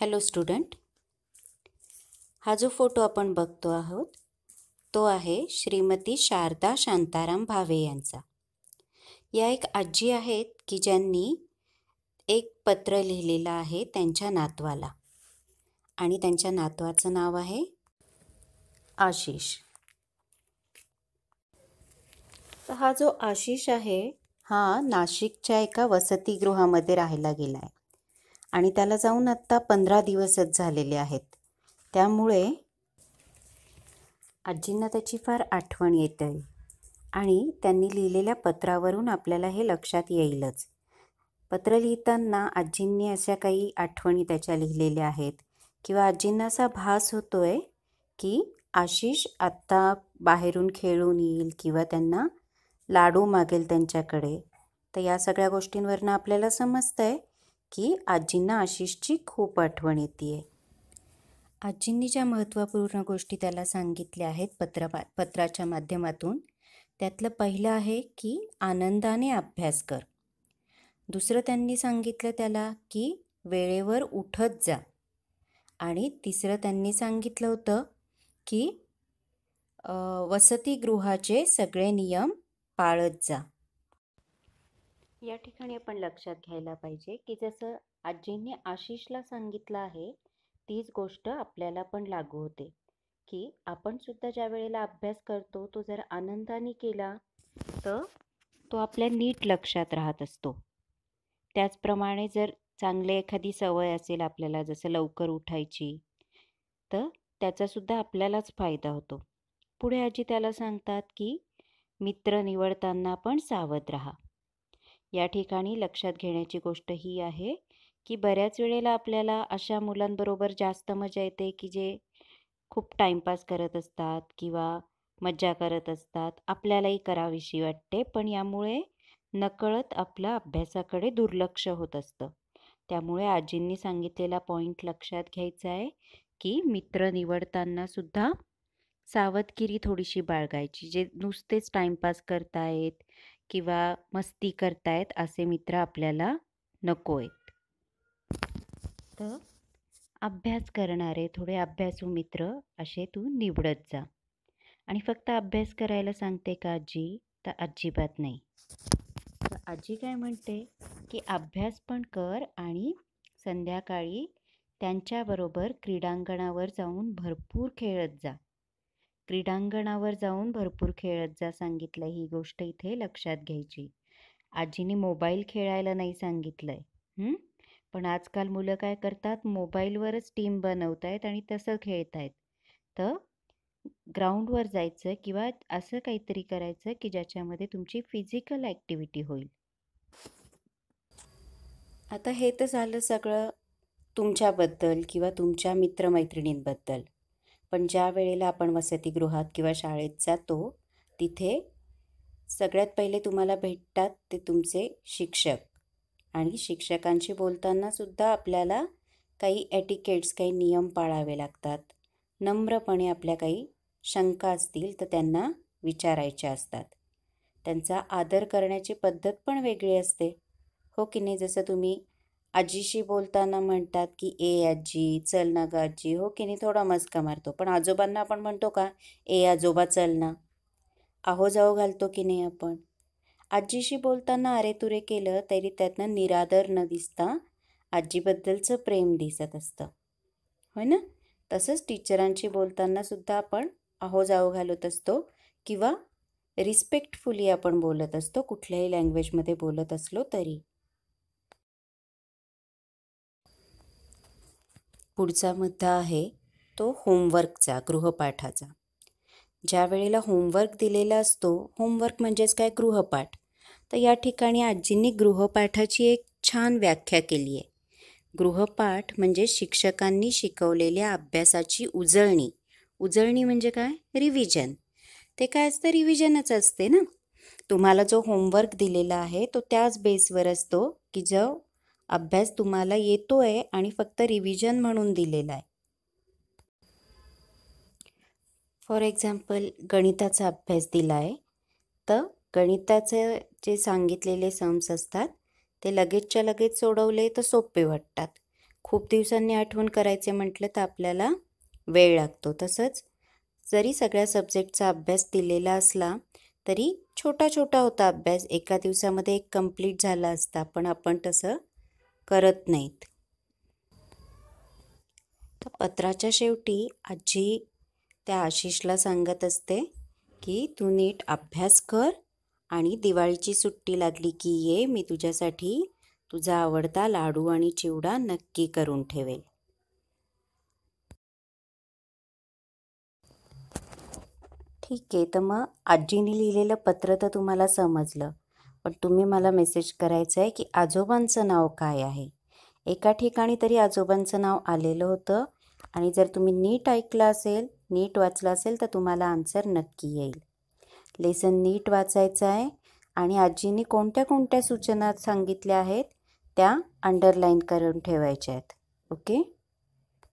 hello student हा जो photo आपण बघतो आहोत तो आहे श्रीमती शारदा शांताराम भावे यांचा या एक आजी आहेत की ज्यांनी एक पत्र लिहिलेलं आहे त्यांच्या नातवाला आणि त्यांच्या नातवाचं नाव आहे आशिष हा जो आशिष आहे हा नाशिकच्या एका वसतिगृहामध्ये राहायला गेला आहे आणि त्याला जाऊन आत्ता पंधरा दिवसच झालेले आहेत त्यामुळे आजींना त्याची फार आठवण येत आहे आणि त्यांनी लिहिलेल्या पत्रावरून आपल्याला हे लक्षात येईलच पत्र लिहिताना आजींनी अशा काही आठवणी त्याच्या लिहिलेल्या आहेत किंवा आजींना असा भास होतो आहे की आशिष आत्ता बाहेरून खेळून येईल किंवा त्यांना लाडू मागेल त्यांच्याकडे तर या सगळ्या गोष्टींवरनं आपल्याला समजतं आहे की आजींना आशिषची खूप आठवण येते आजींनी ज्या महत्त्वपूर्ण गोष्टी त्याला सांगितल्या आहेत पत्रा पत्राच्या माध्यमातून त्यातलं पहिलं आहे की आनंदाने अभ्यास कर दुसरं त्यांनी सांगितलं त्याला की वेळेवर उठत जा आणि तिसरं त्यांनी सांगितलं होतं की वसतिगृहाचे सगळे नियम पाळत जा या ठिकाणी आपण लक्षात घ्यायला पाहिजे की जसं आजींनी आशिषला सांगितलं आहे तीच गोष्ट आपल्याला पण लागू होते की आपण सुद्धा ज्या वेळेला अभ्यास करतो तो जर आनंदाने केला तर तो आपल्या नीट लक्षात राहत असतो त्याचप्रमाणे जर चांगली एखादी सवय असेल आपल्याला जसं लवकर उठायची तर त्याचासुद्धा आपल्यालाच फायदा होतो पुढे आजी त्याला सांगतात की मित्र निवडताना पण सावध राहा या ठिकाणी लक्षात घेण्याची गोष्ट ही आहे की बऱ्याच वेळेला आपल्याला अशा मुलांबरोबर जास्त मजा येते की जे खूप टाइमपास करत असतात किंवा मज्जा करत असतात आपल्यालाही करावीशी वाटते पण यामुळे नकळत आपला अभ्यासाकडे दुर्लक्ष होत असतं त्यामुळे आजींनी सांगितलेला पॉईंट लक्षात घ्यायचा आहे की मित्र निवडताना सुद्धा सावधगिरी थोडीशी बाळगायची जे नुसतेच टाइमपास करतायत किंवा मस्ती करतायत असे मित्र आपल्याला नको आहेत तर अभ्यास करणारे थोडे अभ्यासू मित्र असे तू निवडत जा आणि फक्त अभ्यास करायला सांगते का आजी तर अजिबात नाही तर आजी काय म्हणते की अभ्यास पण कर आणि संध्याकाळी त्यांच्याबरोबर क्रीडांगणावर जाऊन भरपूर खेळत जा क्रीडांगणावर जाऊन भरपूर खेळत जा सांगितलं ही गोष्ट इथे लक्षात घ्यायची आजीने मोबाईल खेळायला नाही सांगितलंय पण आजकाल मुलं काय करतात मोबाईलवरच टीम बनवत आहेत आणि तसं खेळत आहेत तर ग्राउंडवर जायचं किंवा असं काहीतरी करायचं की ज्याच्यामध्ये तुमची फिजिकल ॲक्टिव्हिटी होईल आता हे तर झालं सगळं तुमच्याबद्दल किंवा तुमच्या मित्रमैत्रिणींबद्दल पण ज्या वेळेला आपण वसतिगृहात किंवा शाळेत जातो तिथे सगळ्यात पहिले तुम्हाला भेटतात ते तुमचे शिक्षक आणि शिक्षकांशी बोलतानासुद्धा आपल्याला काही ॲटिकेट्स काही नियम पाळावे लागतात नम्रपणे आपल्या काही शंका असतील तर त्यांना विचारायच्या असतात त्यांचा आदर करण्याची पद्धत पण वेगळी असते हो की नाही जसं तुम्ही आजीशी बोलताना म्हणतात की ए आजी चल ना ग आजी हो की नाही थोडा मस्का मारतो पण आजोबांना आपण म्हणतो का ए आजोबा चल ना आहो जाओ घालतो की नाही आपण आजीशी बोलताना अरे तुरे केलं तरी त्यातनं निरादर न दिसता आजीबद्दलचं प्रेम दिसत असतं होय ना तसंच टीचरांशी बोलताना सुद्धा आपण आहो जाओ घालत असतो किंवा रिस्पेक्टफुली आपण बोलत असतो कुठल्याही लँग्वेजमध्ये बोलत असलो तरी पुढचा मुद्दा आहे तो होमवर्कचा गृहपाठाचा ज्या वेळेला होमवर्क दिलेला असतो होमवर्क म्हणजेच काय गृहपाठ तर या ठिकाणी आजींनी गृहपाठाची एक छान व्याख्या केली आहे गृहपाठ म्हणजे शिक्षकांनी शिकवलेल्या अभ्यासाची उजळणी उजळणी म्हणजे काय रिव्हिजन ते काय असतं रिव्हिजनच असते ना तुम्हाला जो होमवर्क दिलेला आहे तो त्याच बेसवर असतो की जो अभ्यास तुम्हाला येतो आहे आणि फक्त रिव्हिजन म्हणून दिलेला आहे फॉर एक्झाम्पल गणिताचा अभ्यास दिला आहे तर गणिताचे जे सांगितलेले सम्स असतात ते लगेचच्या लगेच सोडवले तर सोपे वाटतात खूप दिवसांनी आठवण करायचे म्हटलं तर आपल्याला वेळ लागतो तसंच जरी सगळ्या सब्जेक्टचा अभ्यास दिलेला असला तरी छोटा छोटा होता अभ्यास एका दिवसामध्ये एक कंप्लीट झाला असता पण आपण तसं करत नाहीत पत्राच्या शेवटी आजी त्या आशिषला सांगत असते की तू नीट अभ्यास कर आणि दिवाळीची सुट्टी लागली की ये मी तुझ्यासाठी तुझा आवडता लाडू आणि चिवडा नक्की करून ठेवेल ठीक आहे तर मग आजीने लिहिलेलं पत्र तर तुम्हाला समजलं पण तुम्ही मला मेसेज करायचं आहे की आजोबांचं नाव काय आहे एका ठिकाणी तरी आजोबांचं नाव आलेलं होतं आणि जर तुम्ही नीट ऐकलं असेल नीट वाचलं असेल तर तुम्हाला आन्सर नक्की येईल लेसन नीट वाचायचं आहे आणि आजींनी कोणत्या कोणत्या सूचना सांगितल्या आहेत त्या अंडरलाईन करून ठेवायच्या आहेत ओके